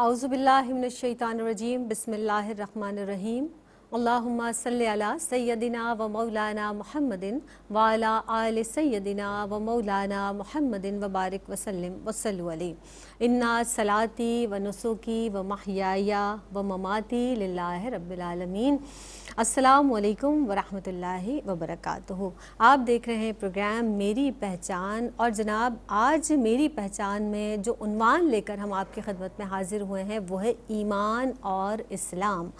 आउज़बिल्लिमिनशैतानरजीम बसमीम अल्लाहुम्मा सल्ली अला सैयदिना व मौलाना मोहम्मदिन वाला आल सैयदिना व मौलाना मोहम्मदिन वबारक वसलम वसलु इन्ना सलाती व नसुकी व महियाया व ममाती लाह रबालमीन असलकम वरहि वबरक आप देख रहे हैं प्रोग्राम मेरी पहचान और जनाब आज मेरी पहचान में जो उनवान लेकर हम आपकी खदमत में हाजिर हुए हैं वो है ईमान और इस्लाम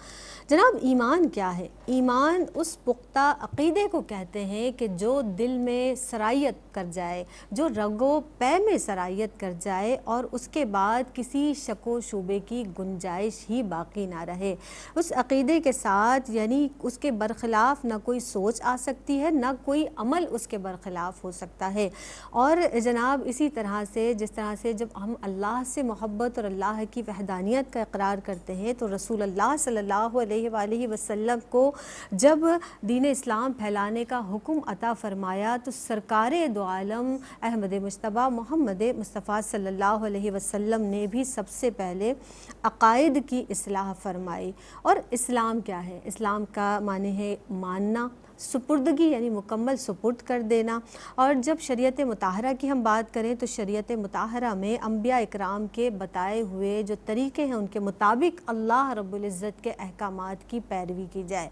जनाब ईमान क्या है ईमान उस पुख्ता अक़ीदे को कहते हैं कि जो दिल में सरायत कर जाए जो रगो पै में सरायत कर जाए और उसके बाद किसी शको शुबे की गुंजाइश ही बाकी ना रहे उस अक़ीदे के साथ यानी उसके बरखिलाफ़ ना कोई सोच आ सकती है ना कोई अमल उसके बरखिलाफ़ हो सकता है और जनाब इसी तरह से जिस तरह से जब हम अल्लाह से मोहब्बत और अल्लाह की वहदानियत का इकरार करते हैं तो रसूल अल्लाह सल्ला वसल्लम को जब दीन इस्लाम फैलाने का हुक्म अता फ़रमाया तो सरकार दो अहमद मुशतबा मोहम्मद मुस्तफ़ा अलैहि वसल्लम ने भी सबसे पहले अकायद की असलाह फरमाई और इस्लाम क्या है इस्लाम का माने है मानना सुपुर्दगी यानी मुकम्मल सुपुर्द कर देना और जब शरीयत मुताहरा की हम बात करें तो शरीयत मुताहरा में अम्बिया इकराम के बताए हुए जो तरीके हैं उनके मुताबिक अल्लाह रब्ज़त के अहकाम की पैरवी की जाए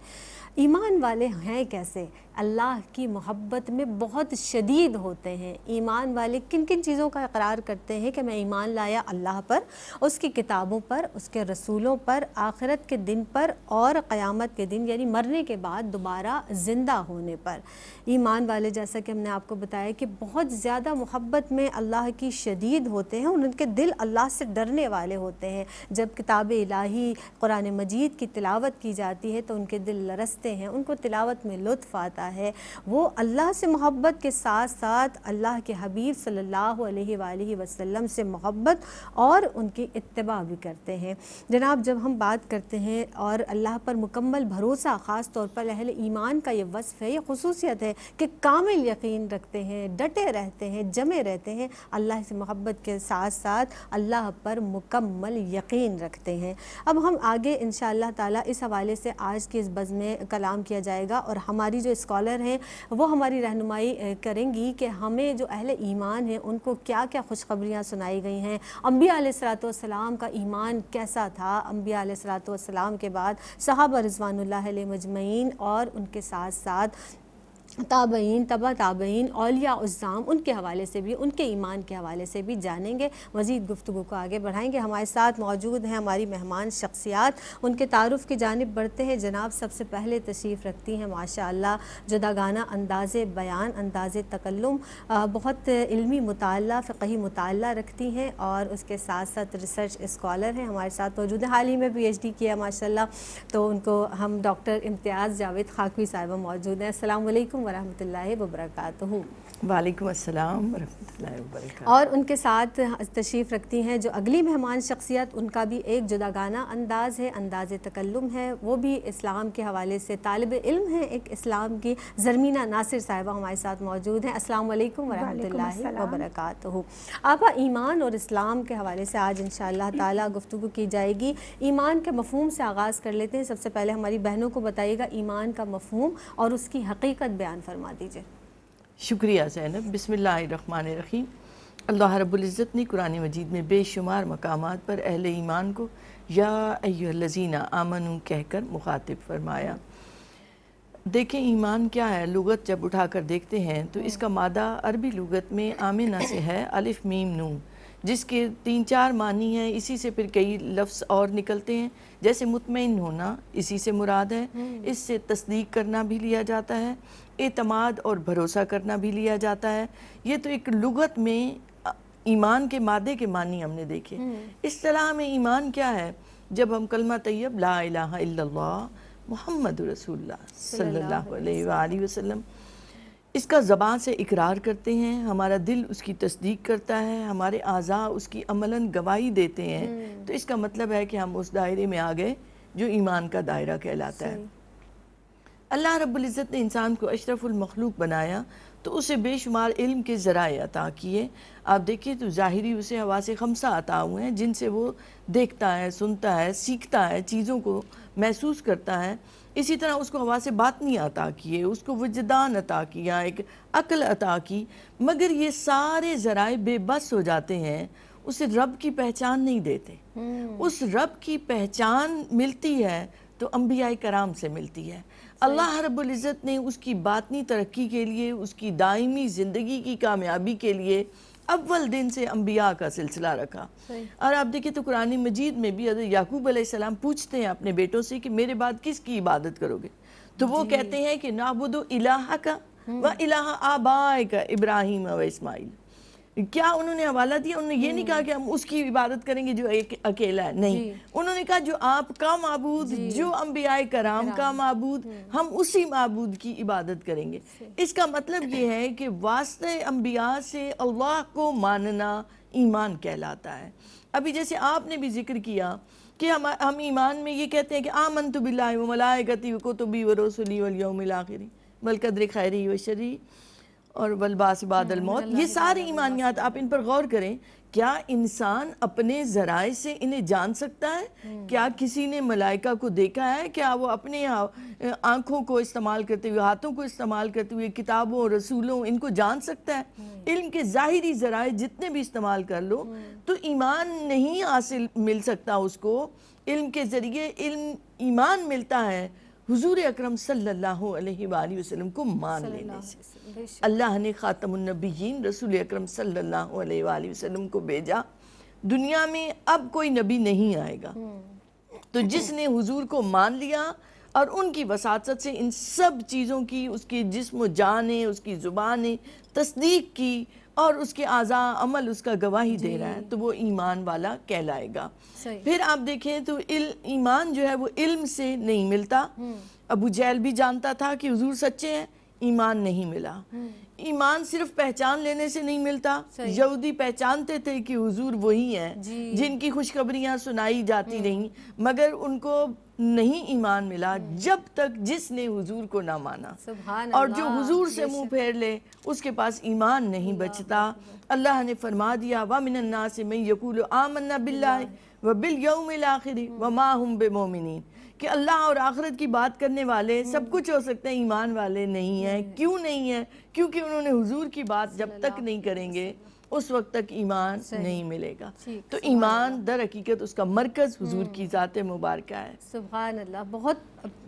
ईमान वाले हैं कैसे अल्लाह की मोहब्बत में बहुत शदीद होते हैं ईमान वाले किन किन चीज़ों का इकरार करते हैं कि मैं ईमान लाया अल्लाह पर उसकी किताबों पर उसके रसूलों पर आखिरत के दिन पर और क़यामत के दिन यानी मरने के बाद दोबारा ज़िंदा होने पर ईमान वाले जैसा कि हमने आपको बताया कि बहुत ज़्यादा मोहब्बत में अल्लाह की शदीद होते हैं उनके दिल अल्लाह से डरने वाले होते हैं जब किताब इलाही कुरान मजीद की तिलावत की जाती है तो उनके दिल लरसते हैं उनको तिलावत में लुत्फ़ आता करता है वो अल्लाह से मोहब्बत के साथ साथ अल्लाह के हबीब सल्लल्लाहु अलैहि वसल्लम से मोहब्बत और उनकी इतबा भी करते हैं जनाब जब हम बात करते हैं और अल्लाह पर मुकम्मल भरोसा ख़ास तौर पर अहल ईमान का ये वसफ़ है ये खसूसियत है कि कामिल यकीन रखते हैं डटे रहते हैं जमे रहते हैं अल्लाह से मोहब्बत के साथ साथ अल्लाह पर मुकम्मल यकीन रखते हैं अब हम आगे इन शाह तवाले से आज के इस बज़ में कलाम किया जाएगा और हमारी जो इस स्कॉलर हैं वो हमारी रहनुमाई करेंगी कि हमें जो अहल ईमान हैं उनको क्या क्या खुशखबरियाँ सुनाई गई हैं अम्बिया सलाम का ईमान कैसा था अम्बिया सलाम के बाद साहब रजवान मजमैन और उनके साथ साथ ताबईन तबा ताबईन अलिया उज़ाम उनके हवाले से भी उनके ईमान के हवाले से भी जानेंगे मज़ीद गुफ्तु को आगे बढ़ाएंगे हमारे साथ मौजूद हैं हमारी मेहमान शख्सियात उनके तारफ़ की जानब बढ़ते हैं जनाब सबसे पहले तशरीफ़ रखती हैं माशा जुदागाना अंदाज़ बयान अंदाज़ तकल्लुम बहुत इलमी मुताल फ़ी मुताल रखती हैं और उसके साथ साथ रिसर्च इस्कॉलर हैं हमारे साथ मौजूद हैं हाल ही में पी एच डी किया माशा तो उनको हम डॉक्टर इम्तियाज़ जावेद खाकवी साहिबा मौजूद हैं अल्लाम वरहमतुल्लाहि वबरकातुहू वालेकुम अस्सलाम वरहमतुल्लाहि और उनके साथ तशरीफ़ रखती हैं जो अगली मेहमान शख्सियत उनका भी एक जुदा गाना अंदाज़ है अंदाज़ तकल्लुम है वो भी इस्लाम के हवाले से तालब इल्म है एक इस्लाम की ज़रमीना नासिर साहिबा हमारे साथ मौजूद हैं अस्सलाम वालेकुम वरहमतुल्लाहि वबरकातुहू आपा ईमान और इस्लाम के हवाले से आज इंशाल्लाह ताला गुफ्तगू की जाएगी ईमान के मफहम से आगाज़ कर लेते हैं सबसे पहले हमारी बहनों को बताइएगा ईमान का मफहम और उसकी हकीकत बयान बयान फरमा दीजिए शुक्रिया जैनब बसमीम अल्लाह रबुल्ज़त ने कुरान मजीद में बेशुमार मकाम पर अहल ईमान को या लजीना आमन कहकर मुखातब फरमाया देखें ईमान क्या है लुगत जब उठा कर देखते हैं तो इसका मादा अरबी लुगत में आमिना से है अलिफ मीम नू जिसके तीन चार मानी हैं इसी से फिर कई लफ्ज़ और निकलते हैं जैसे मुतमिन होना इसी से मुराद है हम्म। इससे तस्दीक करना भी लिया जाता है एतमाद और भरोसा करना भी लिया जाता है ये तो एक लुगत में ईमान के मादे के मानी हमने देखे हम्म। इस तरह में ईमान क्या है जब हम कलमा तैयब ला इला मोहम्मद वसल्लम इसका ज़बान से इकरार करते हैं हमारा दिल उसकी तस्दीक करता है हमारे आज़ा उसकी अमलन गवाही देते हैं हम्म। तो इसका मतलब है कि हम उस दायरे में आ गए जो ईमान का दायरा कहलाता है अल्लाह रब्ज़त ने इंसान को अशरफुलमखलूक बनाया तो उसे बेशुमार इल्म के ज़रा अता किए आप देखिए तो ज़ाहरी उसे हवा से खमसा अता हुए हैं जिनसे वो देखता है सुनता है सीखता है चीज़ों को महसूस करता है इसी तरह उसको हवा से बात नहीं अता किए उसको वजदान अता किया एक अक्ल अता की मगर ये सारे ज़रा बेबस हो जाते हैं उसे रब की पहचान नहीं देते हम्म। उस रब की पहचान मिलती है तो अम्बिया कराम से मिलती है अल्लाह इज़्ज़त ने उसकी बातनी तरक्की के लिए उसकी दायमी ज़िंदगी की कामयाबी के लिए अव्वल दिन से अम्बिया का सिलसिला रखा और आप देखिए तो कुरानी मजीद में भी अदर याकूब आसमाम पूछते हैं अपने बेटों से कि मेरे बाद किसकी इबादत करोगे तो वो कहते हैं कि नाबुदो इलाहा का व हम्म। इलाहा आबाए का इब्राहिम व इसमाइल क्या उन्होंने हवाला दिया उन्होंने ये नहीं कहा कि हम उसकी इबादत करेंगे जो एक अकेला है नहीं उन्होंने कहा जो आपका मबूद जो अम्बियाए कराम का मबूद हम्म। हम उसी मबूद की इबादत करेंगे इसका मतलब ये है कि वास्ते अम्बिया से अल्लाह को मानना ईमान कहलाता है अभी जैसे आपने भी जिक्र किया कि हम हम ईमान में ये कहते हैं कि आमन तो बिल्ला मलाय गति को तो बी वरोसली रसोली बलकद्र खैरी व शरी और वलबास बादल हाँ, मौत ये सारी ईमानियात आप इन पर गौर करें क्या इंसान अपने ज़राए से इन्हें जान सकता है हम्म। क्या किसी ने मलाइका को देखा है क्या वो अपने आँखों को इस्तेमाल करते हुए हाथों को इस्तेमाल करते हुए किताबों रसूलों इनको जान सकता है हम्म। इल्म के ज़ाहरी ज़राए जितने भी इस्तेमाल कर लो हम्म। तो ईमान नहीं हासिल मिल सकता उसको इल्म के ज़रिए इल्म ईमान मिलता है हुजूर अकरम सल्लल्लाहु अलैहि वसल्लम को मान लेने से अल्लाह ने ख़ातमनबीन रसूल अकरम सल्लल्लाहु अलैहि वसल्लम को भेजा दुनिया में अब कोई नबी नहीं आएगा हम्म। तो जिसने हुजूर को मान लिया और उनकी वसात से इन सब चीज़ों की उसकी जिसम जान है उसकी ज़ुबान है तस्दीक की और उसके आज़ा अमल उसका गवाही दे रहा है तो वो ईमान वाला कहलाएगा फिर आप देखें तो ईमान जो है वो इल्म से नहीं मिलता हम्म। अबू जैल भी जानता था कि हजूर सच्चे हैं ईमान नहीं मिला हम्म। ईमान सिर्फ पहचान लेने से नहीं मिलता यहूदी पहचानते थे कि हुजूर वही हैं जिनकी खुशखबरियां सुनाई जाती नहीं हम्म। मगर उनको नहीं ईमान मिला हम्म। जब तक जिसने हुजूर को ना माना और जो हुजूर से मुंह फेर ले उसके पास ईमान नहीं बचता अल्लाह ने फरमा दिया वामिनन्ना से मैं यकूल आमन्ना बिल्ला व बिल यौम आखिरी हम्म। व माँ हम बे मोमिन कि अल्लाह और आखरत की बात करने वाले हम्म। सब कुछ हो सकते हैं ईमान वाले नहीं हैं क्यों नहीं है क्योंकि उन्होंने हुजूर की बात जब तक नहीं करेंगे उस वक्त तक ईमान नहीं मिलेगा तो ईमान दर हकीकत उसका मरकज़ हजूर हम्म। की ज़ात मुबारक है सुबह अल्लाह बहुत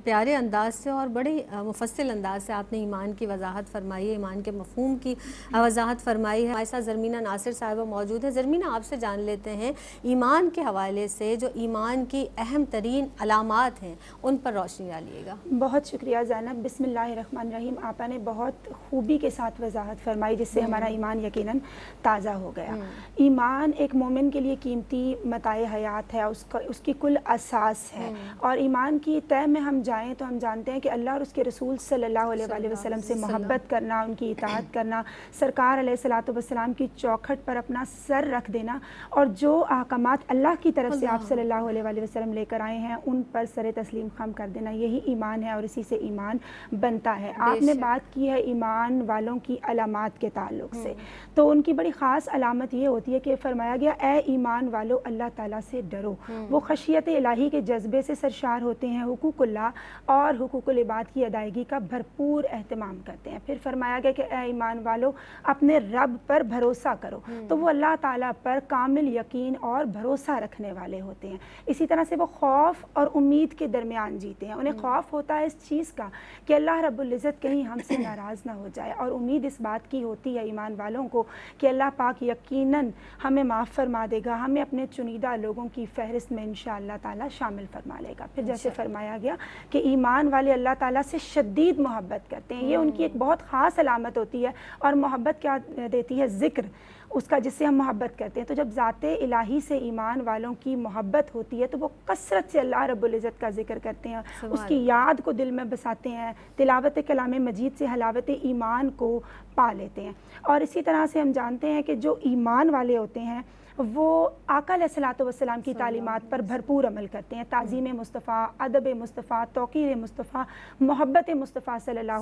प्यारे अंदाज से और बड़े मुफसल अंदाज से आपने ईमान की वजाहत फरमाई है ईमान के मफहम की वजाहत फरमाई है हमारे साथ ज़रमीना नासिर साहिबा मौजूद है ज़रमीना आपसे जान लेते हैं ईमान के हवाले से जो ईमान की अहम तरीन अलामत हैं उन पर रोशनी डालिएगा बहुत शुक्रिया रन रहीम आपा ने बहुत खूबी के साथ वजाहत फरमाई जिससे हम्म। हमारा ईमान यकीन ताज़ा हो गया हम्म। ईमान एक मोमिन के लिए कीमती मताए हयात है उसका उसकी कुल असास है हम्म। और ईमान की तय में हम जाएँ तो हम जानते हैं कि अल्लाह और उसके रसूल सल्लल्लाहु अलैहि वसल्लम से मोहब्बत करना उनकी इतात करना सरकार सलाम की चौखट पर अपना सर रख देना और जो अहकाम अल्लाह की तरफ से आप सल्ला वसलम लेकर आए हैं उन पर सर तस्लीम खम कर देना यही ईमान है और इसी से ईमान बनता है आपने बात की है ईमान वालों की अलामत के ताल्लुक से हम्म। तो उनकी बड़ी ख़ास अलामत ये होती है कि फरमाया गया ए ईमान वालों अल्लाह ताला से डरो हम्म। वो खशियत इलाही के जज्बे से सरशार होते हैं हुकूक और हकूक़ल इबाद की अदायगी का भरपूर अहतमाम करते हैं फिर फरमाया गया कि ईमान वालों अपने रब पर भरोसा करो हम्म। तो वो अल्लाह ताला पर कामिल यकीन और भरोसा रखने वाले होते हैं इसी तरह से वो खौफ और उम्मीद के दरमियान जीते हैं उन्हें हम्म। खौफ होता है इस चीज़ का कि अल्लाह रबुल्ज़त कहीं हमसे नाराज़ ना हो जाए और उम्मीद इस बात की होती है ईमान वालों को कि अल्लाह पाक यकीन हमें माफ़ फरमा देगा हमें अपने चुनिंदा लोगों की फहरिस्त में इन ताला शामिल फरमा लेगा फिर जैसे फरमाया गया कि ईमान वाले अल्लाह ताला से शदीद मोहब्बत करते हैं ये हम्म। उनकी एक बहुत ख़ास अलामत होती है और मोहब्बत क्या देती है ज़िक्र उसका जिससे हम मोहब्बत करते हैं तो जब ज़ात इलाही से ईमान वालों की मोहब्बत होती है तो वो कसरत से अल्लाह रबुल्जत का जिक्र करते हैं उसकी याद को दिल में बसाते हैं तिलावत कलाम मजीद से हलावत ईमान को पा लेते हैं और इसी तरह से हम जानते हैं कि जो ईमान वाले होते हैं वो आका सलातम की तालीमत पर भरपूर अमल करते हैं ताज़ीम हम्म। मुस्तफ़ा अदब मुस्तफ़ा तोकीर मुस्तफ़ा मोहब्बत मुस्तफ़ा सल्ला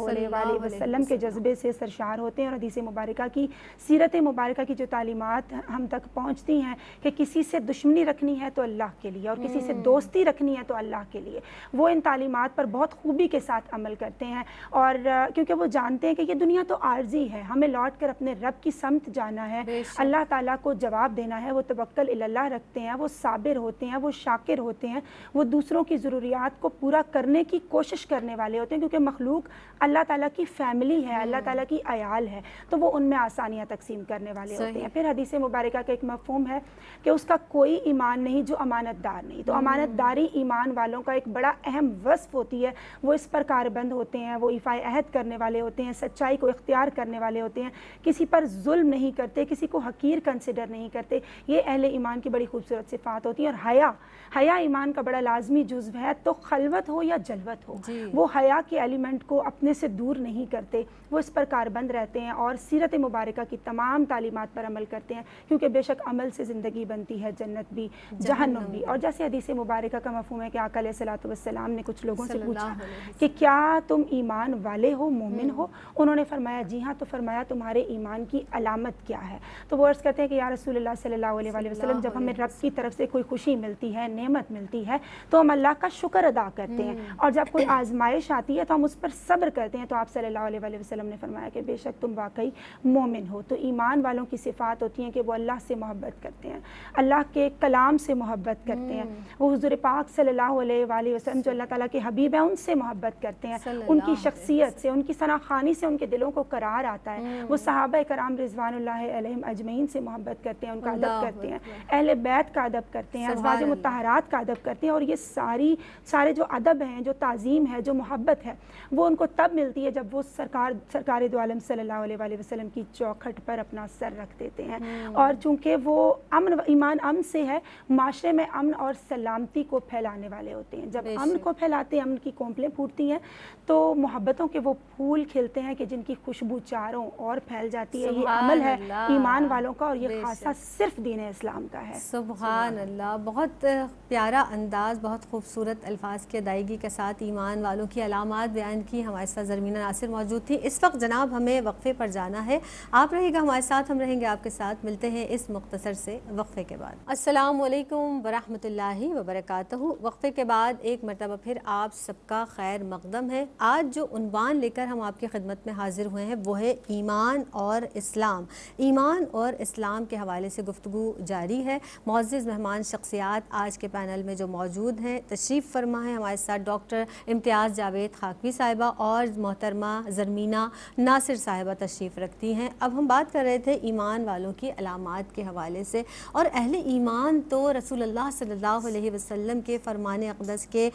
वसलम के जज्बे से सरशार होते हैं और हदीस मुबारक की सीरत मुबारक की जो तालीमत हम तक पहुँचती हैं कि किसी से दुश्मनी रखनी है तो अल्लाह के लिए और किसी से हम्म। दोस्ती रखनी है तो अल्लाह के लिए वो इन तालीमत पर बहुत खूबी के साथ अमल करते हैं और क्योंकि वो जानते हैं कि ये दुनिया तो आर्जी है हमें लौट कर अपने रब की समत जाना है अल्लाह ताली को जवाब देना है वो तबक्ल अल्लाह रखते हैं वो साबिर होते हैं वो शाकिर होते हैं वो दूसरों की ज़रूरियात को पूरा करने की कोशिश करने वाले होते हैं क्योंकि मखलूक अल्लाह ताला की फैमिली है हम्म। अल्लाह ताला की आयाल है तो वो उनमें आसानियाँ तकसीम करने वाले होते हैं फिर हदीस मुबारक का एक मफहम है कि उसका कोई ईमान नहीं जो अमानतदार नहीं तो हम्म। अमानतदारी ईमान वालों का एक बड़ा अहम वस्फ होती है वो इस पर कारबंद होते हैं वो इफ़ा अहद करने वाले होते हैं सच्चाई को इख्तियार करने वाले होते हैं किसी पर जुल्म नहीं करते किसी को हकीर कंसिडर नहीं करते ये अहल ईमान की बड़ी खूबसूरत सिफात होती है और हया हया ईमान का बड़ा लाजमी जुज्व है तो खलवत हो या जलवत हो वो हया के एलिमेंट को अपने से दूर नहीं करते वो इस पर कारबंद रहते हैं और सीरत मुबारक की तमाम तालीमत पर अमल करते हैं क्योंकि बेशक अमल से ज़िंदगी बनती है जन्नत भी जहनम भी और जैसे हदीस मुबारक का मफहम है कि आकल सलाम ने कुछ लोगों से पूछा कि क्या तुम ईमान वाले हो मोमिन हम्म। हो उन्होंने फरमाया जी हाँ तो फरमाया तुम्हारे ईमान की अलामत क्या है तो वो अर्ज़ करते हैं कि यार रसूल सल्ला सल्लल्लाहु जब हमें रब की तरफ से कोई खुशी मिलती है नमत मिलती है तो हम अल्लाह का शुक्र अदा करते हैं हम्म। और जब कोई आजमाइश आती है तो हम उस पर सब्र करते हैं तो आप सल्ला वसलम ने फरमाया कि बेशक तुम वाकई मोमिन हो तो ईमान वालों की सिफात होती हैं कि वो अल्लाह से मोहब्बत करते हैं अल्लाह के कलाम से मोहब्बत करते हैं हम्म। वो हजूर पाक सल्ला वसलम जो अल्लाह ताला के हबीब हैं उनसे मोहब्बत करते हैं उनकी शख्सियत से उनकी सनाखानी से उनके दिलों को करार आता है वो हम्म। सहाबा कराम रिजवान अजमैन से मोहब्बत करते हैं उनका अदब करते हैं अहल बैत का अदब करते हैं अजवाज मतहरात का अदब करते हैं और ये सारी सारे जो अदब हैं जो तज़ीम है जो मोहब्बत है वो उनको तब मिलती है जब वो सरकार सरकार दोम सल्ला वसलम की चौखट पर अपना सर रख देते हैं हम्म। और चूँकि वो अमन ईमान अमन से है माशरे में अमन और सलामती को फैलाने वाले होते हैं जब अमन को फैलाते हैं अमन की कोंपलें फूटती हैं तो मोहब्बतों के वो फूल खिलते हैं कि जिनकी खुशबू चारों और फैल जाती है ये अमल है ईमान वालों का और ये खासा सिर्फ दीन इस्लाम का है सुबहान अल्लाह बहुत प्यारा अंदाज बहुत खूबसूरत अल्फाज की अदायगी के साथ ईमान वालों की अलामत बयान की हमारे साथ जरमीना नासिर मौजूद थी इस वक्त जनाब हमें वक्फ़े पर जाना है आप रहेगा हमारे साथ हम रहेंगे आपके साथ मिलते हैं इस मुख्तसर से वक्फ़े के बाद असलकम वरहमल वबरक वक्फ़े के बाद एक मरतबा फिर आप सबका खैर मकदम है आज जो उनवान लेकर हम आपकी खिदमत में हाजिर हुए हैं वो है ईमान और इस्लाम ईमान और इस्लाम के हवाले से गुफ्तु गुफ्तु जारी है मोज़ मेहमान शख्सियात आज के पैनल में जो मौजूद हैं तशरीफ़ फरमा है हमारे साथ डॉक्टर इम्तियाज़ जावेद खाकवी साहिबा और मोहतरमा जरमीना नासिर साहिबा तशरीफ़ रखती हैं अब हम बात कर रहे थे ईमान वालों की अलामत के हवाले से और अहल ईमान तो रसूल सल्लल्लाहु वसम के फरमान अकदस के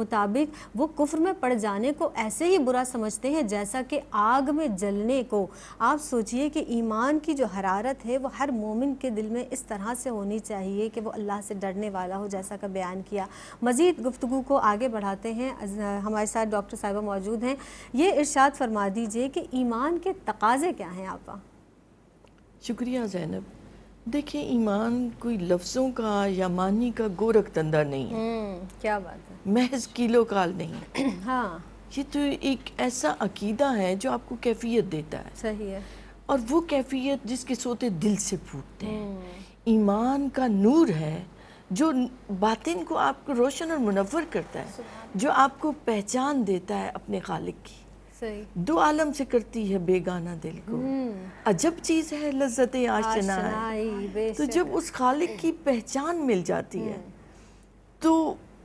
मुताबिक वो कुफ्र में पड़ जाने को ऐसे ही बुरा समझते हैं जैसा कि आग में जलने को आप सोचिए कि ईमान की जो हरारत है वो हर मोमिन के दिल दिल में इस तरह से होनी चाहिए कि वो अल्लाह से डरने वाला हो जैसा का बयान किया मज़ीद गुफ्तु को आगे बढ़ाते हैं हमारे साथ डॉक्टर साहिबा मौजूद हैं ये इर्शाद फरमा दीजिए कि ईमान के तकाजे क्या हैं आपका शुक्रिया जैनब देखिए ईमान कोई लफ्ज़ों का या मानी का गोरख तंदा नहीं है हम्म, क्या बात है महज किलो काल नहीं हाँ ये तो एक ऐसा अकीदा है जो आपको कैफियत देता है सही है और वो कैफियत जिसके सोते दिल से फूटते हैं हम्म। ईमान का नूर है जो बातिन को आपको रोशन और मुनवर करता है जो आपको पहचान देता है अपने खालिक की दो आलम से करती है बेगाना दिल को हम्म। अजब चीज है लज्जत आशना तो जब उस खालिक की पहचान मिल जाती है हम्म। तो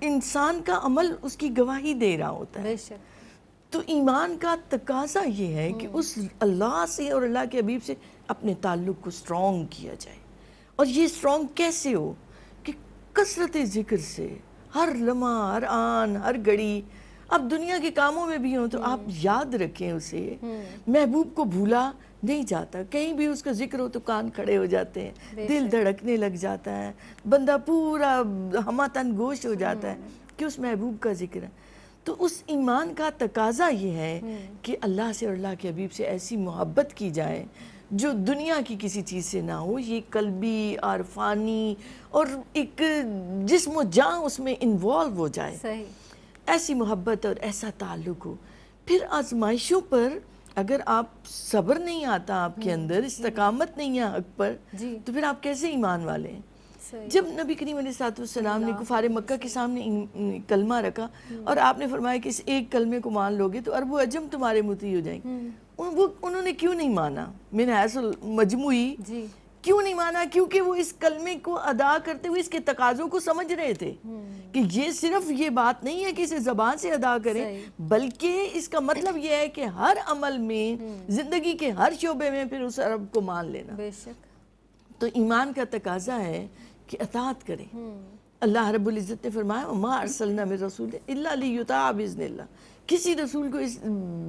इंसान का अमल उसकी गवाही दे रहा होता है तो ईमान का तकाजा ये है कि हम्म। उस अल्लाह से और अल्लाह के हबीब से अपने ताल्लुक़ को स्ट्रॉन्ग किया जाए और ये स्ट्रॉन्ग कैसे हो कि कसरत ज़िक्र से हर लम्हा हर आन हर घड़ी आप दुनिया के कामों में भी हों तो आप हम्म। याद रखें उसे हम्म। महबूब को भूला नहीं जाता कहीं भी उसका जिक्र हो तो कान खड़े हो जाते हैं दिल धड़कने लग जाता है बंदा पूरा तन गोश हो जाता है कि उस महबूब का जिक्र है तो उस ईमान का तकाजा ये है हम्म। कि अल्लाह से और अल्लाह के हबीब से ऐसी मोहब्बत की जाए जो दुनिया की किसी चीज़ से ना हो ये कलबी आरफानी और एक जिसम जहाँ उसमें इन्वॉल्व हो जाए सही। ऐसी मोहब्बत और ऐसा ताल्लुक हो फिर आजमाइशों पर अगर आप सब्र नहीं आता आपके हम्म। अंदर इस्तकामत नहीं है हक पर तो फिर आप कैसे ईमान वाले हैं जब नबी करीम सलाम ने कुफार मक्का के सामने कलमा रखा हम्म। और आपने फरमाया कि इस एक कलमे को मान लोगे तो अरबो अजम तुम्हारे मुती हो जाएंगे हम्म। उन, वो उन्होंने क्यों नहीं माना मेरे ऐसा मजमू क्यों नहीं माना क्योंकि वो इस कलमे को अदा करते हुए इसके तकाजों को समझ रहे थे हम्म। कि ये सिर्फ ये बात नहीं है कि इसे ज़बान से अदा करें बल्कि इसका मतलब यह है कि हर अमल में ज़िंदगी के हर शोबे में फिर उस अरब को मान लेना तो ईमान का तकाजा है कि अतात करें अल्लाह रबुल्ज़त ने फरमाया माँ अरसलना में रसूल अल्लाता किसी रसूल को इस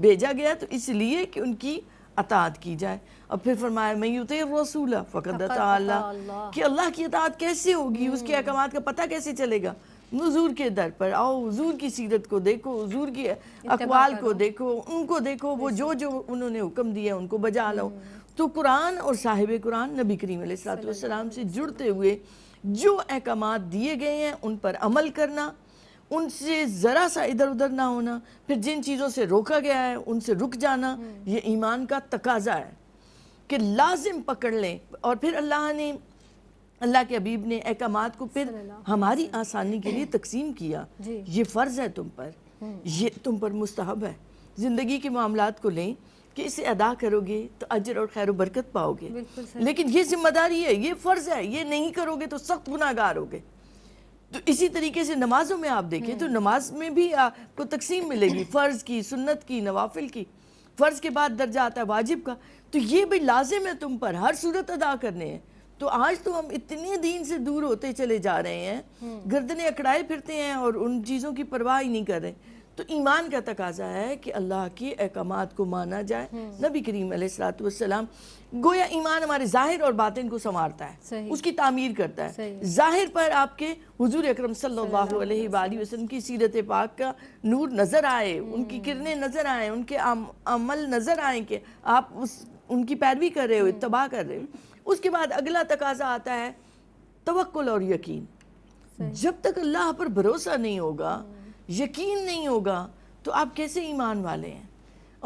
भेजा गया तो इसलिए कि उनकी अतात की जाए और फिर फरमाया मैं यूत रसूल फ़कत अल्लाह कि अल्लाह की अतात कैसे होगी हम्म। उसके अहकाम का पता कैसे चलेगा नजूर के दर पर आओ हजूर की सीरत को देखो हजूर की अकवाल को देखो उनको देखो वो जो जो उन्होंने हुक्म दिया उनको बजा लो हम्म। तो कुरान और साहिब कुरान नबी करीम सलाम से जुड़ते हुए जो अहकाम दिए गए हैं उन पर अमल करना उनसे ज़रा सा इधर उधर ना होना फिर जिन चीज़ों से रोका गया है उनसे रुक जाना हम्म। ये ईमान का तकाजा है कि लाजिम पकड़ लें और फिर अल्लाह ने अल्लाह के अबीब ने अहकाम को फिर हमारी आसानी के लिए तकसीम किया ये फ़र्ज़ है तुम पर हम्म। ये तुम पर मुस्तहब है ज़िंदगी के मामला को लें कि इसे अदा करोगे तो अजर और खैर बरकत पाओगे लेकिन ये जिम्मेदारी है ये फ़र्ज है ये नहीं करोगे तो सख्त गुनागार होगे तो इसी तरीके से नमाजों में आप देखें तो हम्म। नमाज में भी आपको तकसीम मिलेगी फ़र्ज़ की सुन्नत की नवाफिल की फ़र्ज़ के बाद दर्जा आता है वाजिब का तो ये भी लाजिम है तुम पर हर सूरत अदा करने हैं तो आज तो हम इतने दिन से दूर होते चले जा रहे हैं हम्म। गर्दने अकड़ाए फिरते हैं और उन चीज़ों की परवाह ही नहीं कर रहे तो ईमान का तकाजा है कि अल्लाह के अहकाम को माना जाए हम्म। नबी करीम सलाम गोया ईमान हमारे ज़ाहिर और बातिन को संवारता है उसकी तामीर करता है ज़ाहिर पर आपके हजूर अक्रम वसल्लम की सीरत पाक का नूर नज़र आए उनकी हम्म। किरणें नज़र आए उनके आम, अमल नज़र आए कि आप उस उनकी पैरवी कर रहे हो हम्म। इतबा कर रहे हो उसके बाद अगला तकाजा आता है तवक्ल और यकीन जब तक अल्लाह पर भरोसा नहीं होगा यकीन नहीं होगा तो आप कैसे ईमान वाले हैं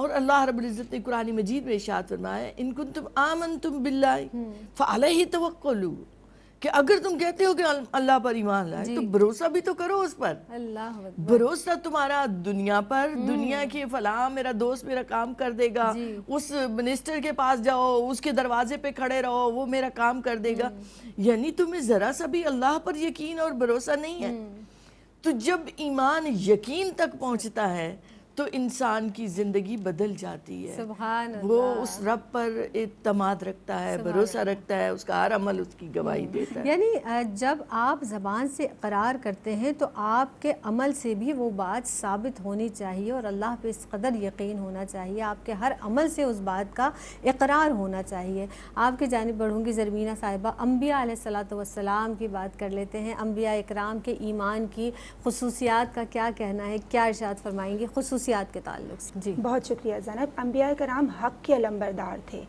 और अल्लाह रबुल्ज़त ने कुरान मजीद में इशात फरमाया इनको तुम आमन तुम बिल्ला फ़ाल ही तवक्लू कि अगर तुम कहते हो कि अल्लाह पर ईमान लाए तो भरोसा भी तो करो उस पर अल्लाह भरोसा तुम्हारा दुनिया पर हम्म। दुनिया की फलाह मेरा दोस्त मेरा काम कर देगा उस मिनिस्टर के पास जाओ उसके दरवाजे पे खड़े रहो वो मेरा काम कर देगा हम्म। यानी तुम्हें ज़रा सा भी अल्लाह पर यकीन और भरोसा नहीं है हम्म। तो जब ईमान यकीन तक पहुंचता है तो इंसान की ज़िंदगी बदल जाती है वो उस रब पर इतमाद रखता है भरोसा रखता है उसका हर अमल उसकी गवाही हम्म। देता है यानी जब आप ज़बान से करार करते हैं तो आपके अमल से भी वो बात साबित होनी चाहिए और अल्लाह पे इस कदर यकीन होना चाहिए आपके हर अमल से उस बात का इकरार होना चाहिए आपकी जानब बढ़ूँगी ज़रमीना साहिबा अम्बिया सलाम की बात कर लेते हैं अम्बिया इकराम के ईमान की खसूसियात का क्या कहना है क्या इर्शाद फरमाएंगे खसूस खसूसियात के ताल्लुक से जी बहुत शुक्रिया जैनब अम्बिया कराम हक के अलम्बरदार थे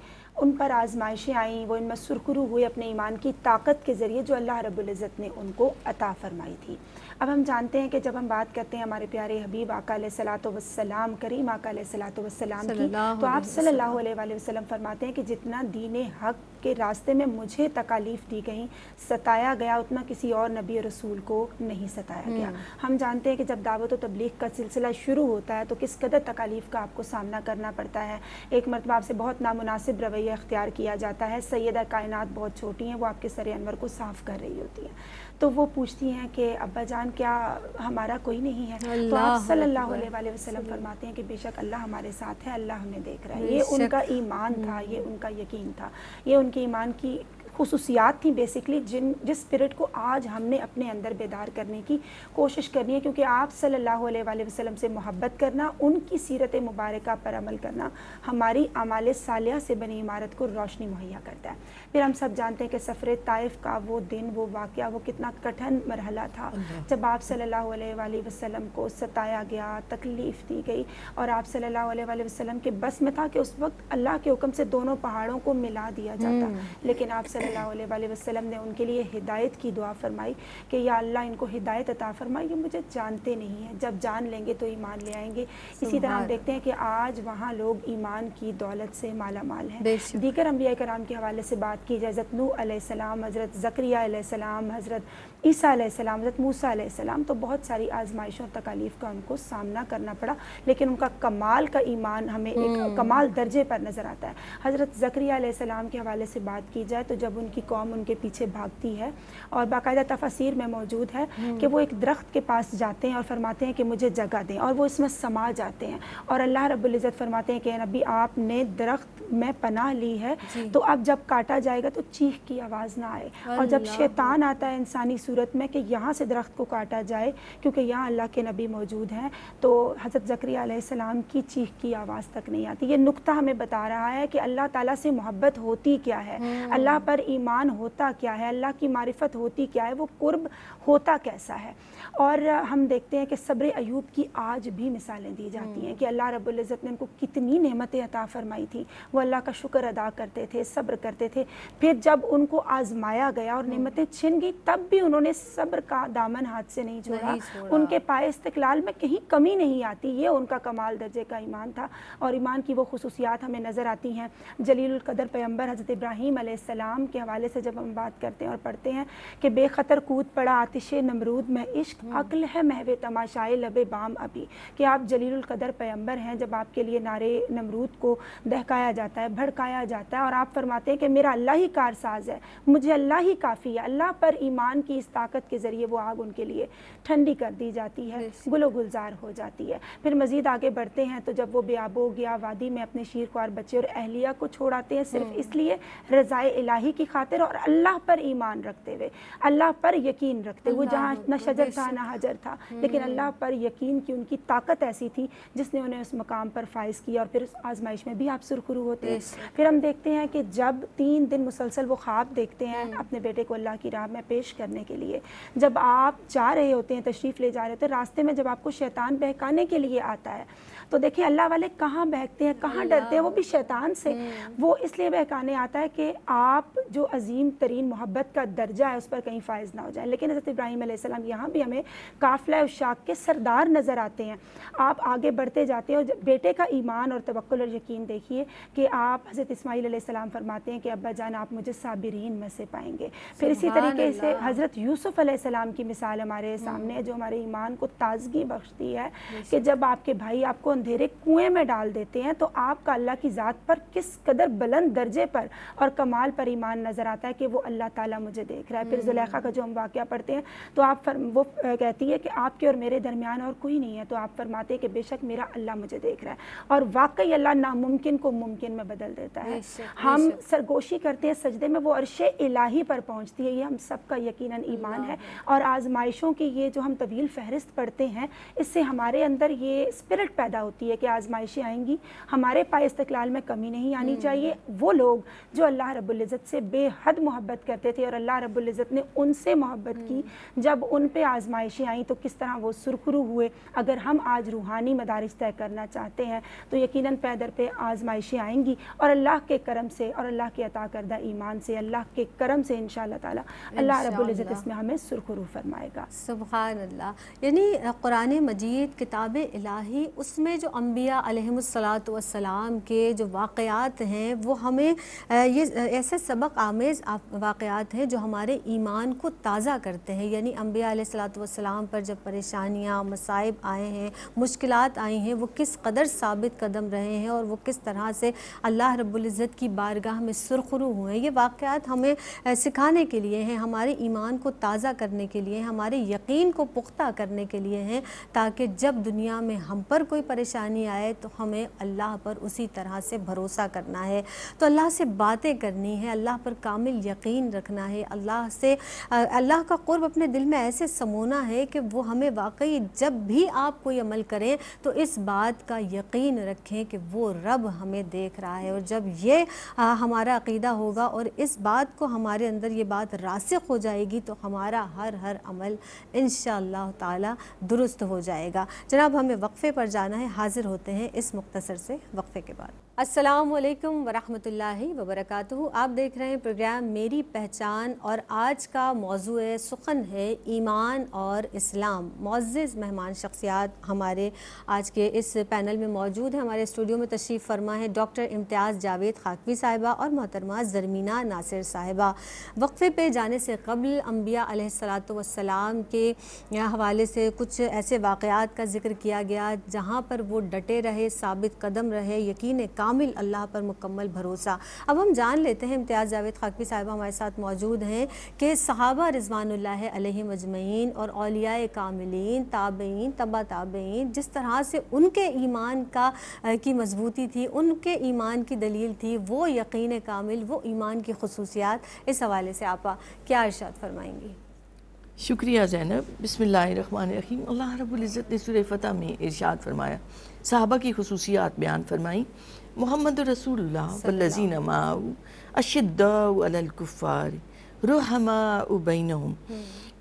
उन पर आजमाइशें आईं वो इनमें सुरखरू हुए अपने ईमान की ताकत के ज़रिए जो अल्लाह रबुल्जत ने उनको अता फरमाई थी अब हम जानते हैं कि जब हम बात करते हैं हमारे प्यारे हबीब आका सलात वसलाम करीम आका सलात वसलाम की तो आप सल्लल्लाहु अलैहि वसल्लम फरमाते हैं कि जितना दीन हक आपके रास्ते में मुझे तकालीफ दी गई सताया गया उतना किसी और नबी रसूल को नहीं सताया गया हम्म। हम जानते हैं कि जब दावत व तबलीग का सिलसिला शुरू होता है तो किस कदर तकालीफ का आपको सामना करना पड़ता है एक मरतबा आपसे बहुत नामनासिब रवैया अख्तियार किया जाता है सैदा कायनात बहुत छोटी हैं वो आपके सरे अनवर को साफ़ कर रही होती हैं तो वो पूछती हैं कि अब्बा जान क्या हमारा कोई नहीं है तो आप सल्लल्लाहु अलैहि वसल्लम फरमाते हैं कि बेशक अल्लाह हमारे साथ है अल्लाह हमें देख रहा है ये उनका ईमान था ये उनका यकीन था ये उनके ईमान की खसूसियात थी बेसिकली जिन जिस स्पिरिट को आज हमने अपने अंदर बेदार करने की कोशिश करनी है क्योंकि आप सल्लल्लाहु अलैहि वसल्लम से मोहब्बत करना उनकी सीरत मुबारक पर अमल करना हमारी अमाल सालिया से बनी इमारत को रोशनी मुहैया करता है फिर हम सब जानते हैं कि सफ़र ताइफ का वो दिन वो वाक़ वो कितना कठिन मरहला था जब आप सल्लल्लाहु वसलम को सताया गया तकलीफ़ दी गई और आप सल्लल्लाहु वसलम के बस में था कि उस वक्त अल्लाह के हुक्म से दोनों पहाड़ों को मिला दिया जाता हम्म। लेकिन आप सल्लल्लाहु वसल्लम ने उनके लिए हिदायत की दुआ फरमाई कि या अल्लाह इनको हिदायत अता फरमाई ये मुझे जानते नहीं हैं जब जान लेंगे तो ईमान ले आएंगे इसी तरह हम देखते हैं कि आज वहाँ लोग ईमान की दौलत से माला माल है दीगर अम्बिया कराम के हवाले से बात की जाए हज़रत नू सलाम हज़रत ज़क्रिया सलाम हज़रत ईसा हज़रत मूसा तो बहुत सारी आजमाइशों और तकालीफ का उनको सामना करना पड़ा लेकिन उनका कमाल का ईमान हमें एक हम्म। कमाल दर्जे पर नज़र आता है हज़रत ज़क्रिया के हवाले से बात की जाए तो जब उनकी कौम उनके पीछे भागती है और बाकायदा तफसर में मौजूद है हम्म। कि वो एक दरख्त के पास जाते हैं और फरमाते हैं कि मुझे जगह दें और वो इसमें समा जाते हैं और अल्लाह रबुल्ज़त फरमाते हैं कि नबी आपने दरख्त में पनाह ली है तो अब जब काटा जाएगा तो चीख की आवाज़ ना आए और जब शैतान आता है इंसानी सूरत में कि यहाँ से दरख्त को काटा जाए क्योंकि यहाँ अल्लाह के नबी मौजूद हैं तो हज़रत जक्रिया की चीख की आवाज़ तक नहीं आती ये नुकता हमें बता रहा है कि अल्लाह ताला से मोहब्बत होती क्या है हम्म। अल्लाह पर ईमान होता क्या है अल्लाह की मारिफत होती क्या है वो कुर्ब होता कैसा है और हम देखते हैं कि सब्र अयूब की आज भी मिसालें दी जाती हैं हम्म। कि अल्लाह रबुल्ज़त ने उनको कितनी नहमतें अता फरमाई थी वो अल्लाह का शुक्र अदा करते थे सब्र करते थे फिर जब उनको आजमाया गया और हम्म। नमतें छिन गई तब भी उन्होंने उन्होंने सब्र का दामन हाथ से नहीं छोड़ा, उनके पाए इस्तलाल में कहीं कमी नहीं आती ये उनका कमाल दर्जे का ईमान था और ईमान की वो खसूसियात हमें नज़र आती हैं जलील कदर पैम्बर हज़रत इब्राहीम आसमाम के हवाले से जब हम बात करते हैं और पढ़ते हैं कि बेखतर कूद पड़ा आतिश नमरूद में इश्क हम्म। अकल है महव तमाशाए लब बाम अभी कि आप जलील कदर पैम्बर हैं जब आपके लिए नारे नमरूद को दहकाया जाता है भड़काया जाता है और आप फरमाते हैं कि मेरा अल्लाह ही कारसाज है मुझे अल्लाह ही काफ़ी है अल्लाह पर ईमान की इस ताकत के ज़रिए वो आग उनके लिए ठंडी कर दी जाती है गुलो गुलजार हो जाती है फिर मज़ीद आगे बढ़ते हैं तो जब वो ब्याबो गया वादी में अपने शीर खुआर बच्चे और अहलिया को छोड़ाते हैं सिर्फ hmm. इसलिए रज़ाए इलाही की खातिर और अल्लाह पर ईमान रखते हुए अल्लाह पर यकीन रखते हुए जहाँ न शजर था ना हजर था hmm. लेकिन अल्लाह पर यकीन की उनकी ताकत ऐसी थी जिसने उन्हें उस मकाम पर फायज़ किया और फिर उस आजमाइश में भी आप सुरखरू होते हैं फिर हम देखते हैं कि जब तीन दिन मुसलसल वो ख्वाब देखते हैं hmm. अपने बेटे को अल्लाह की राह में पेश करने के के लिए जब आप जा रहे होते हैं तशरीफ़ ले जा रहे होते हैं रास्ते में जब आपको शैतान बहकाने के लिए आता है तो देखिए अल्लाह वाले कहाँ बहकते हैं कहाँ डरते हैं वो भी शैतान से हम्म। वो इसलिए बहकाने आता है कि आप जो अजीम तरीन मोहब्बत का दर्जा है उस पर कहीं फायज ना हो जाए लेकिन हज़रत इब्राहिम यहाँ भी हमें काफिला उशाक के सरदार नज़र आते हैं आप आगे बढ़ते जाते हैं और बेटे का ईमान और तवक्ल और यकीन देखिए कि आप हज़रत इसमाईल सलाम फरमाते हैं कि अब्बा जान आप मुझे साबरीन में से पाएंगे फिर इसी तरीके से हज़रत यूसुफ़ सलाम की मिसाल हमारे हम्म। सामने है जो हमारे ईमान को ताजगी बख्शती है कि जब आपके भाई आपको अंधेरे कुएं में डाल देते हैं तो आपका अल्लाह की ज़ात पर किस कदर बुलंद दर्जे पर और कमाल पर ईमान नज़र आता है कि वो अल्लाह ताला मुझे देख रहा है फिर जुलेखा का जो हम वाक़ पढ़ते हैं तो आप फर, वो कहती है कि आपके और मेरे दरमियान और कोई नहीं है तो आप फरमाते हैं कि बेशक मेरा अल्लाह मुझे देख रहा है और वाकई अल्लाह नामुमकिन को मुमकिन में बदल देता है हम सरगोशी करते हैं सजदे में वो अरश इलाही पर पहुँचती है ये हम सबका यकीन ईमान है और आजमाइशों की ये जो हम तवील फहरिस्त पढ़ते हैं इससे हमारे अंदर ये स्पिरिट पैदा होती है कि आजमाइशें आएंगी हमारे पाए इस्तलाल में कमी नहीं आनी हम्म। चाहिए वो लोग जो अल्लाह रबुल्ज़त से बेहद मोहब्बत करते थे और अल्लाह रबुल्ज़त ने उनसे मोहब्बत की हम्म। जब उन पर आजमाइशें आई तो किस तरह वो सुरखरू हुए अगर हम आज रूहानी मदारस तय करना चाहते हैं तो यकीन पैदर पर आजमाइशें आएंगी और अल्लाह के करम से और अल्लाह के अता करदा ईमान से अल्लाह के करम से इन शाह अल्लाह रबुल्ज़त इसमें हमें सुरखरू फरमाएगा सुबह अल्लाह यानी कुरान मजीद किताब इलाही उसमें में जो अम्बिया सलाम के जो वाक़ात हैं वो हमें ये ऐसे सबक आमेज़ वाक़ात हैं जो हमारे ईमान को ताज़ा करते हैं यानी अम्बिया पर जब परेशानियाँ मसाइब आए हैं मुश्किल आई हैं वो किस कदर साबित कदम रहे हैं और वो किस तरह से अल्लाह रब्ज़त की बारगाह में सुरखरू हुए हैं ये वाक़ात हमें सिखाने के लिए हैं हमारे ईमान को ताज़ा करने के लिए हमारे यकीन को पुख्ता करने के लिए हैं ताकि जब दुनिया में हम पर कोई परेशान परेशानी आए तो हमें अल्लाह पर उसी तरह से भरोसा करना है तो अल्लाह से बातें करनी है अल्लाह पर कामिल यकीन रखना है अल्लाह से अल्लाह का कुर्ब अपने दिल में ऐसे समोना है कि वो हमें वाकई जब भी आप कोई अमल करें तो इस बात का यकीन रखें कि वो रब हमें देख रहा है और जब ये आ, हमारा अकीदा होगा और इस बात को हमारे अंदर ये बात रासिक हो जाएगी तो हमारा हर हर अमल इन शुरुस्त दुरुस्त हो जाएगा जनाब हमें वक्फ़े पर जाना है हाजिर होते हैं इस मुख्तसर से वक्फे के बाद अस्सलाम वालेकुम वबरक आप देख रहे हैं प्रोग्राम मेरी पहचान और आज का मौजू सुखन है ईमान और इस्लाम मोज़ मेहमान शख्सियात हमारे आज के इस पैनल में मौजूद हैं हमारे स्टूडियो में तशरीफ़ फरमा है डॉक्टर इम्तियाज़ जावेद खाकवी साहिबा और मोहतरमा जरमीना नासिर साहिबा वक्फ़े पर जाने से कबल अम्बिया सलाम के हवाले से कुछ ऐसे वाक़ात का जिक्र किया गया जहाँ पर वो डटे रहे साबित कदम रहे यकीन का कामिल अल्लाह पर मुकम्मल भरोसा अब हम जान लेते हैं इम्तियाज़ जावेद खाकवी साहब हमारे साथ मौजूद हैं कि सहाबा रिजवानल्ला मजमैन और अलिया कामिलीन ताबीन तबा ताबीन जिस तरह से उनके ईमान का की मजबूती थी उनके ईमान की दलील थी वो यकीन कामिल वो ईमान की खसूसियात इस हवाले से आपा क्या इर्शाद फरमाएंगी शुक्रिया जैनब बसमीम अल्लाह रबुल्ज़त ने सुर फ़तह में इरशाद फरमाया साहबा की खसूसियात बयान फरमाई मोहम्मद रसूलुल्लाह माऊ अशद्दाकुफ़ार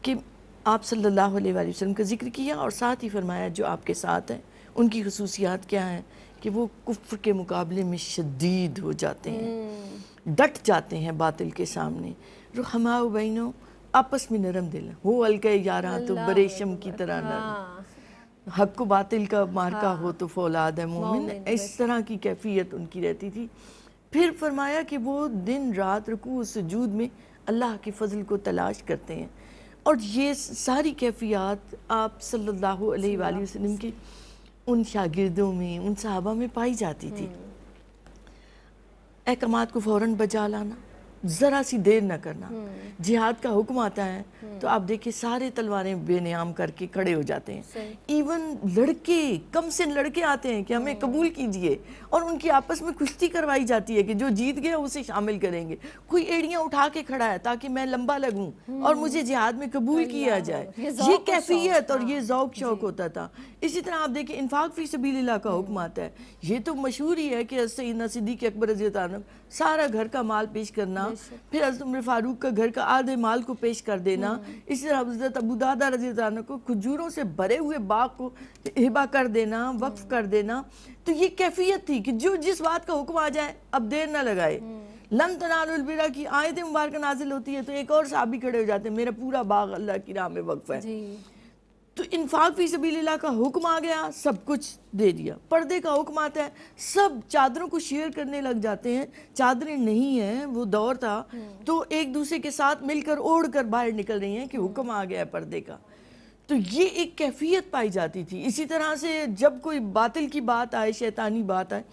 कि आप सल्लल्लाहु अलैहि वसल्लम का जिक्र किया और साथ ही फरमाया जो आपके साथ हैं उनकी खसूसियात क्या हैं कि वो कुफ्र के मुकाबले में शदीद हो जाते हैं hmm. डट जाते हैं बातिल के सामने रहमा उबैनो आपस में नरम दिल हो हल्के यारा तो बरेशम की तरह नरम हाँ। हक बातिल का मार्का हाँ। हो तो फौलाद है मोमिन इस तरह की कैफियत उनकी रहती थी फिर फरमाया कि वो दिन रात रकू सजूद में अल्लाह के फजल को तलाश करते हैं और ये सारी कैफियत आप सल्लल्लाहु अलैहि वसल्लम की उन शागिर्दों में उन सहाबा में पाई जाती थी अहकाम हम्म। को फ़ौर बजा लाना ज़रा सी देर ना करना हम्म। जिहाद का हुक्म आता है हम्म। तो आप देखिए सारे तलवारें बेनियाम करके खड़े हो जाते हैं इवन लड़के कम से लड़के आते हैं कि हमें हम्म। कबूल कीजिए और उनकी आपस में कुश्ती करवाई जाती है कि जो जीत गया उसे शामिल करेंगे कोई एड़ियाँ उठा के खड़ा है ताकि मैं लंबा लगूँ और मुझे जिहाद में कबूल किया जाए ये कैफियत और ये जौक हाँ। शौक होता था इसी तरह आप देखिए इन्फाक फी सबीला का हुक्म आता है ये तो मशहूर ही है कि सईदना सिद्दीक अकबर सारा घर का माल पेश करना फिर उम्र फारूक का घर का आधे माल को पेश कर देना हम्म। इसी तरह हजरत अबूदादा रजी को खजूरों से भरे हुए बाग को हिबा कर देना वक्फ हम्म। कर देना तो ये कैफियत थी कि जो जिस बात का हुक्म आ जाए अब देर ना लगाए हम्म। लम तनालबिरा की आयत मुबारक नाजिल होती है तो एक और साहब खड़े हो जाते हैं मेरा पूरा बाग अल्लाह की राह में वक्फ है तो इन्फाक फी सबीला का हुक्म आ गया सब कुछ दे दिया पर्दे का हुक्म आता है सब चादरों को शेयर करने लग जाते हैं चादरें नहीं हैं वो दौर था हम्म। तो एक दूसरे के साथ मिलकर ओढ़ कर बाहर निकल रही हैं कि हम्म। हुक्म आ गया है पर्दे का तो ये एक कैफियत पाई जाती थी इसी तरह से जब कोई बातिल की बात आए शैतानी बात आए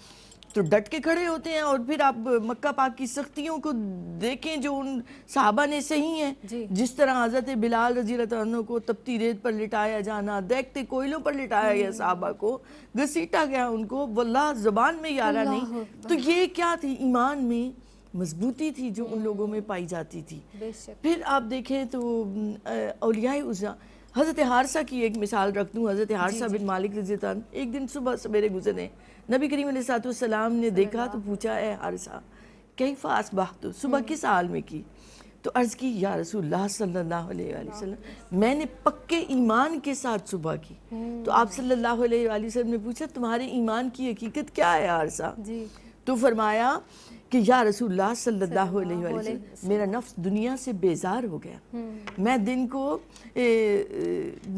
तो डट के खड़े होते हैं और फिर आप मक्का पाक की सख्तियों को देखें जो उन साहबा ने सही हैं जिस तरह हजरत बिलाल रजी को तपती रेत पर लिटाया जाना देखते कोयलों पर लिटाया गया हम्म। साहबा को घसीटा गया उनको वल्ला जबान में यारा नहीं तो ये क्या थी ईमान में मजबूती थी जो उन लोगों में पाई जाती थी फिर आप देखें तो अलियाई उजा हज़रत हारसा की एक मिसाल रख दूँ हज़रत हारसा बिन मालिक रजी एक दिन सुबह सवेरे गुजरे नबी करीम सलाम ने देखा तो पूछा है हारसा कई फास बाहतो सुबह किस हाल में की तो अर्ज़ की या रसूल सल्लल्लाहु अलैहि वसल्लम मैंने पक्के ईमान के साथ सुबह की हम्म। तो आप सल्लल्लाहु अलैहि वसल्लम ने पूछा तुम्हारे ईमान की हकीकत क्या है आरसा तो फरमाया कि या रसूल्ला सल्लल्लाहु अलैहि वसल्लम मेरा नफ्स दुनिया से बेजार हो गया हम्म। मैं दिन को ए,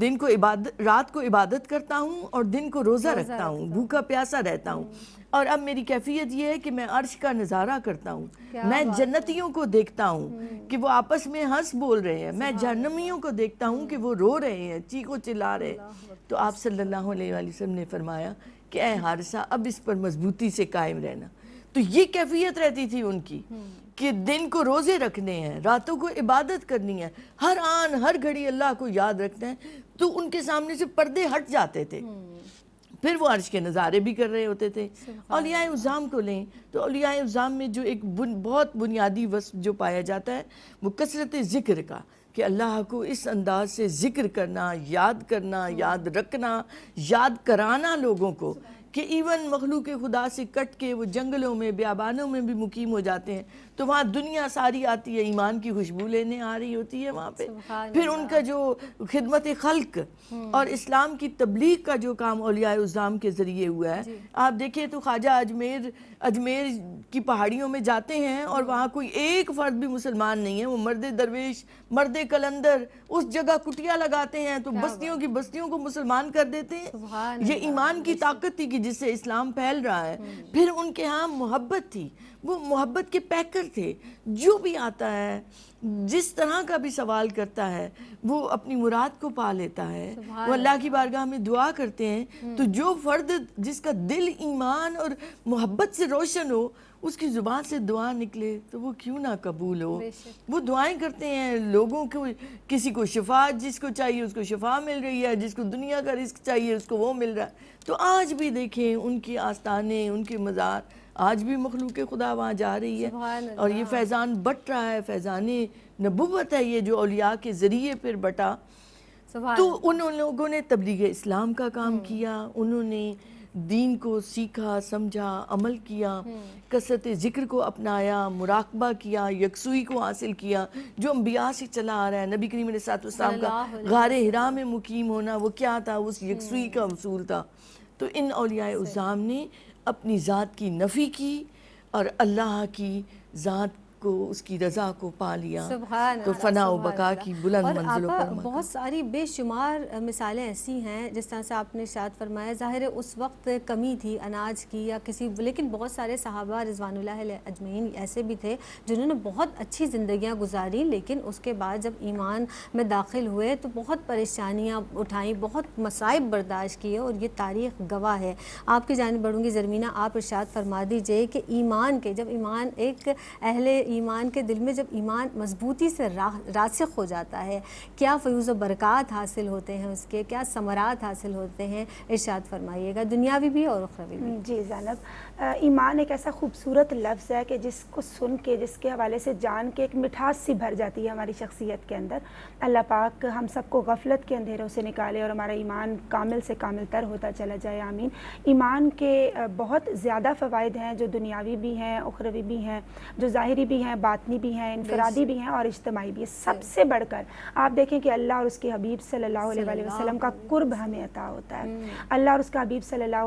दिन को इबादत रात को इबादत करता हूँ और दिन को रोज़ा रखता हूँ भूखा प्यासा रहता हूँ हम्म। और अब मेरी कैफियत यह है कि मैं अर्श का नज़ारा करता हूँ मैं जन्नतियों को देखता हूँ हम्म। कि वो आपस में हंस बोल रहे हैं मैं जहनमियों को देखता हूँ कि वो रो रहे हैं चीखो चिल्ला रहे हैं तो आप सल्लल्लाहु अलैहि वसल्लम ने फरमाया कि ए हारसा अब इस पर मजबूती से कायम रहना तो ये कैफियत रहती थी उनकी कि दिन को रोज़े रखने हैं रातों को इबादत करनी है हर आन हर घड़ी अल्लाह को याद रखना है तो उनके सामने से पर्दे हट जाते थे फिर वो अर्श के नज़ारे भी कर रहे होते थे अलिया उज़ाम को लें तो अलिया उज़ाम में जो एक बुन, बहुत बुनियादी वस्फ जो पाया जाता है वो कसरत ज़िक्र का कि अल्लाह को इस अंदाज से ज़िक्र करना याद करना याद रखना याद कराना लोगों को कि इवन मखलूक खुदा से कट के वो जंगलों में ब्याबानों में भी मुकीम हो जाते हैं तो वहाँ दुनिया सारी आती है ईमान की खुशबू लेने आ रही होती है वहाँ पे फिर उनका जो खिदमत खल्क हम्म। और इस्लाम की तबलीग का जो काम उजाम के ज़रिए हुआ है आप देखिए तो ख्वाजा अजमेर अजमेर की पहाड़ियों में जाते हैं और हम्म। वहाँ कोई एक फ़र्द भी मुसलमान नहीं है वो मर्द दरवेश मर्द कलंदर उस जगह कुटिया लगाते हैं तो बस्तियों की बस्तियों को मुसलमान कर देते हैं ये ईमान की ताकत थी कि जिससे इस्लाम फैल रहा है हम्म। फिर उनके यहाँ मोहब्बत थी वो मोहब्बत के पैकर थे जो भी आता है जिस तरह का भी सवाल करता है वो अपनी मुराद को पा लेता है वो अल्लाह की बारगाह में दुआ करते हैं हम्म। तो जो फर्द जिसका दिल ईमान और मोहब्बत से रोशन हो उसकी ज़ुबान से दुआ निकले तो वो क्यों ना कबूल हो वो दुआएं करते हैं लोगों को किसी को शफा जिसको चाहिए उसको शफा मिल रही है जिसको दुनिया का रिस्क चाहिए उसको वो मिल रहा है तो आज भी देखें उनकी आस्थाने उनके मज़ार आज भी मखलूक खुदा वहाँ जा रही है और ये फैज़ान बट रहा है फैज़ान नबूत है ये जो अलिया के ज़रिए फिर बटा तो उन लोगों ने तबलीग इस्लाम का काम हम्म। किया उन्होंने दीन को सीखा समझा अमल किया हम्म। कसरत ज़िक्र को अपनाया मुराकबा किया यकसुई को हासिल किया जो अम्बिया से चला आ रहा है नबी करीम सातम का गार हिरा में मुकीम होना वो क्या था उस यकसुई का असूल हम्म। था तो इन अलिया उज़ाम ने अपनी ज़ात की नफ़ी की और अल्लाह की ज़ात को उसकी रजा को पा लिया तो फ़ना बका की बुलंद मंजिलों पर बहुत सारी बेशुमार मिसालें ऐसी हैं जिस तरह से आपने शायद फरमाया ज़ाहिर उस वक्त कमी थी अनाज की या किसी लेकिन बहुत सारे साहबा रिजवान अजमैन ऐसे भी थे जिन्होंने बहुत अच्छी ज़िंदियाँ गुजारी लेकिन उसके बाद जब ईमान में दाखिल हुए तो बहुत परेशानियाँ उठाई बहुत मसाइब बर्दाश्त किए और ये तारीख गवाह है आपकी जानब बढ़ूँगी ज़रमीना आप इर्शाद फरमा दीजिए कि ईमान के जब ईमान एक अहले ईमान के दिल में जब ईमान मजबूती से रा, रासिक हो जाता है क्या फ्यूज़ व बरक़ात हासिल होते हैं उसके क्या समरात हासिल होते हैं इर्शाद फरमाइएगा दुनियावी भी और उखरवी भी जी जानब ईमान एक ऐसा खूबसूरत लफ्ज़ है कि जिसको सुन के जिसके हवाले से जान के एक मिठास सी भर जाती है हमारी शख्सियत के अंदर अल्लाह पाक हम सबको गफलत के अंधेरों से निकाले और हमारा ईमान कामिल से कामिल तर होता चला जाए आमीन ईमान के बहुत ज़्यादा फ़वाद हैं जो दुनियावी भी हैं उखरवी भी हैं जो ज़ाहरी भी हैं बातनी भी हैं इनफरादी भी हैं और इज्तमाही भी हैं सबसे बढ़कर आप देखें कि अल्लाह और उसके हबीब सल्ला वसलम का कुर्ब हमें अता होता है हम्म। अल्लाह और उसका हबीब सल्ला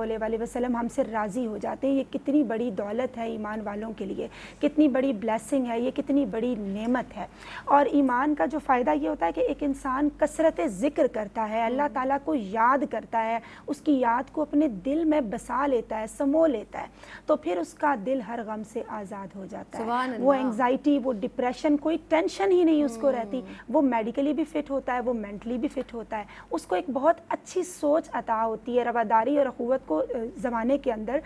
वसलम हमसे राज़ी हो जाते हैं ये कितनी बड़ी दौलत है ईमान वालों के लिए कितनी बड़ी ब्लेसिंग है ये कितनी बड़ी नेमत है और ईमान का जो फ़ायदा ये होता है कि एक इंसान कसरत ज़िक्र करता है अल्लाह हम्म। ताला को याद करता है उसकी याद को अपने दिल में बसा लेता है समो लेता है तो फिर उसका दिल हर गम से आज़ाद हो जाता है वो एंगजाइटी वो डिप्रेशन कोई टेंशन ही नहीं उसको हम्म। रहती वो मेडिकली भी फिट होता है वो मेंटली भी फिट होता है उसको एक बहुत अच्छी सोच अता होती है रवादारी और अखवत को ज़माने के अंदर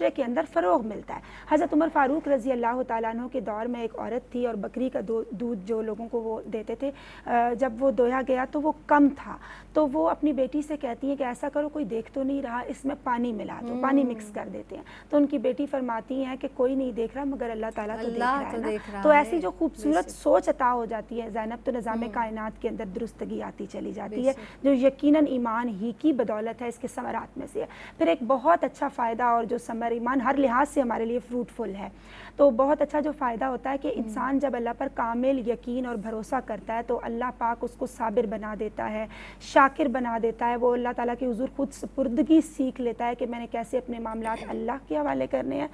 माशरे के अंदर फ़रोग मिलता है हज़रत उमर फ़ारूक रज़ी अल्लाह तु के दौर में एक औरत थी और बकरी का दूध जो लोगों को वो देते थे जब वो दोया गया तो वो कम था तो वो अपनी बेटी से कहती है कि ऐसा करो कोई देख तो नहीं रहा इसमें पानी मिला दो पानी हम्म। मिक्स कर देते हैं तो उनकी बेटी फरमाती है कि कोई नहीं देख रहा मगर अल्लाह ताला तो देख रहा तो है ना तो ऐसी जो खूबसूरत सोच अता हो जाती है जैनब तो निज़ाम हम्म। कायनात के अंदर दुरुस्तगी आती चली जाती है जो यकीन ईमान ही की बदौलत है इसके समरात में से है फिर एक बहुत अच्छा फ़ायदा और जो समर हमारा ईमान हर लिहाज से हमारे लिए फ्रूटफुल है तो बहुत अच्छा जो फ़ायदा होता है कि हम्म। इंसान जब अल्लाह पर कामिल यकीन और भरोसा करता है तो अल्लाह पाक उसको साबिर बना देता है शाकिर बना देता है वो अल्लाह ताला के हजूर खुद सपुर्दगी सीख लेता है कि मैंने कैसे अपने मामला अल्लाह के हवाले करने हैं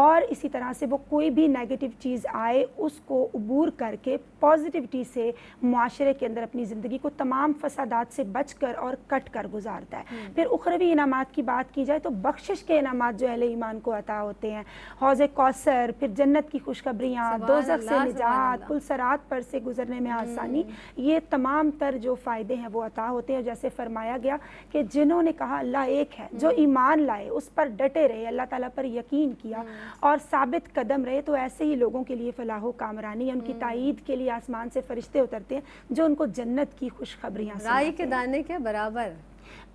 और इसी तरह से वो कोई भी नेगेटिव चीज़ आए उसको अबूर करके पॉजिटिविटी से माशरे के अंदर अपनी ज़िंदगी को तमाम फसादात से बच कर और कट कर गुजारता है हम्म। फिर उखरवी इनामत की बात की जाए तो बख्शिश के इनाम जो अहले ईमान को अता होते हैं हौज कौसर फिर जन्नत की खुशखबरियाँ दोजख से निजात पुलसरात पर से गुजरने में हम्म। आसानी ये तमाम तर जो फ़ायदे हैं वो अता होते हैं जैसे फरमाया गया कि जिन्होंने कहा अल्लाह एक है जो हम्म। ईमान लाए उस पर डटे रहे अल्लाह ताला पर यकीन किया हम्म। और साबित कदम रहे तो ऐसे ही लोगों के लिए फलाह कामरानी है उनकी तइद के लिए आसमान से फरिश्ते उतरते हैं जो उनको जन्नत की खुशखबरियाँ राय के दाने के बराबर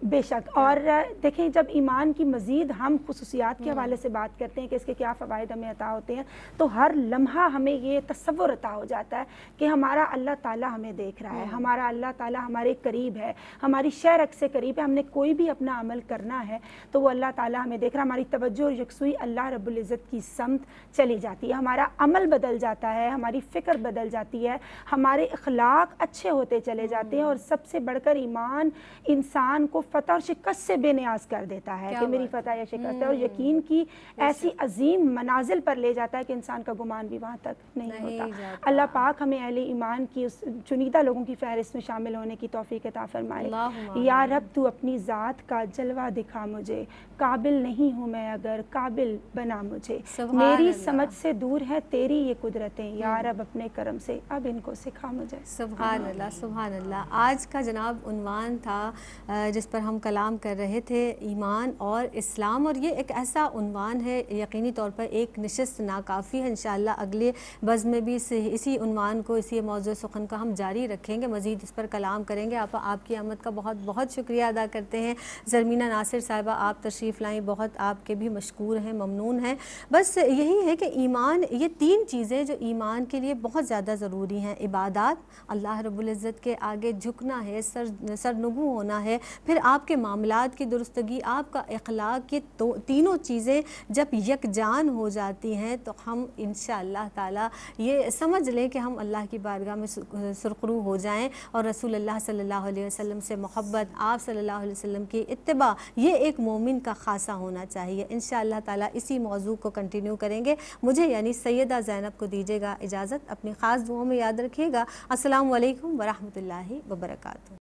बेशक हाँ। और देखें जब ईमान की मज़ीद हम खसूसियात के हाँ। हवाले से बात करते हैं कि इसके क्या फ़वाद हमें अता होते हैं तो हर लम्हा हमें ये तस्वुर अता हो जाता है कि हमारा अल्लाह ताला हमें देख रहा है हाँ। हमारा अल्लाह ताला हमारे करीब है हमारी शहर से करीब है हमने कोई भी अपना अमल करना है तो वो अल्लाह ताली हमें देख रहा है हमारी तोज्जो और यकसुई अल्लाह रबुल्ज़त की समत चली जाती है हमारा अमल बदल जाता है हमारी फ़िक्र बदल जाती है हमारे अखलाक अच्छे होते चले जाते हैं और सबसे बढ़कर ईमान इंसान को फतः और शिकस्त से बेनियाज कर देता है कि मेरी फतः या शिकस्त है और हम्म, यकीन की ऐसी अजीम मनाजिल पर ले जाता है कि इंसान का गुमान भी वहाँ तक नहीं, नहीं होता अल्लाह पाक हमें अहल ईमान की उस चुनिंदा लोगों की फहरिस्त में शामिल होने की तोफ़ी कता फरमाए या रब तू अपनी ज़ात का जलवा दिखा मुझे काबिल नहीं हूँ मैं अगर काबिल बना मुझे मेरी समझ से दूर है तेरी ये कुदरतें या हम्म। रब अपने करम से अब इनको सिखा मुझे सुबह अल्लाह सुबह अल्लाह आज का जनाब उनवान था जिस पर हम कलाम कर रहे थे ईमान और इस्लाम और ये एक ऐसा उनवान है यकीनी तौर पर एक नशस्त नाकाफ़ी है इन अगले बज़ में भी इसी उनवान को इसी मौजू सुखन का हम जारी रखेंगे मज़ीद इस पर कलाम करेंगे आप आपकी आमद का बहुत बहुत शुक्रिया अदा करते हैं ज़रमीना नासिर साहिबा आप तशरीफ़ लाएँ बहुत आपके भी मशहूर हैं ममनून हैं बस यही है कि ईमान ये तीन चीज़ें जो ईमान के लिए बहुत ज़्यादा ज़रूरी हैं इबादत अल्लाह रबुल्ज़त के आगे झुकना है सर सरनगु होना है फिर आपके मामला की दुरुस्तगी आपका अखलाक ये तो, तीनों चीज़ें जब यकजान हो जाती हैं तो हम इन ताला ये समझ लें कि हम अल्लाह की बारगाह में सुरखरू हो जाएं और रसूल अल्लाह सल्लल्लाहु अलैहि वसल्लम से मोहब्बत आप सल्लल्लाहु अलैहि वसल्लम की इतबा ये एक मोमिन का खासा होना चाहिए इन ताला इसी मौजू को कंटिन्यू करेंगे मुझे यानी सैदा ज़ैनब को दीजिएगा इजाज़त अपनी ख़ास दुआओं में याद रखिएगा असल वरहमल वर्का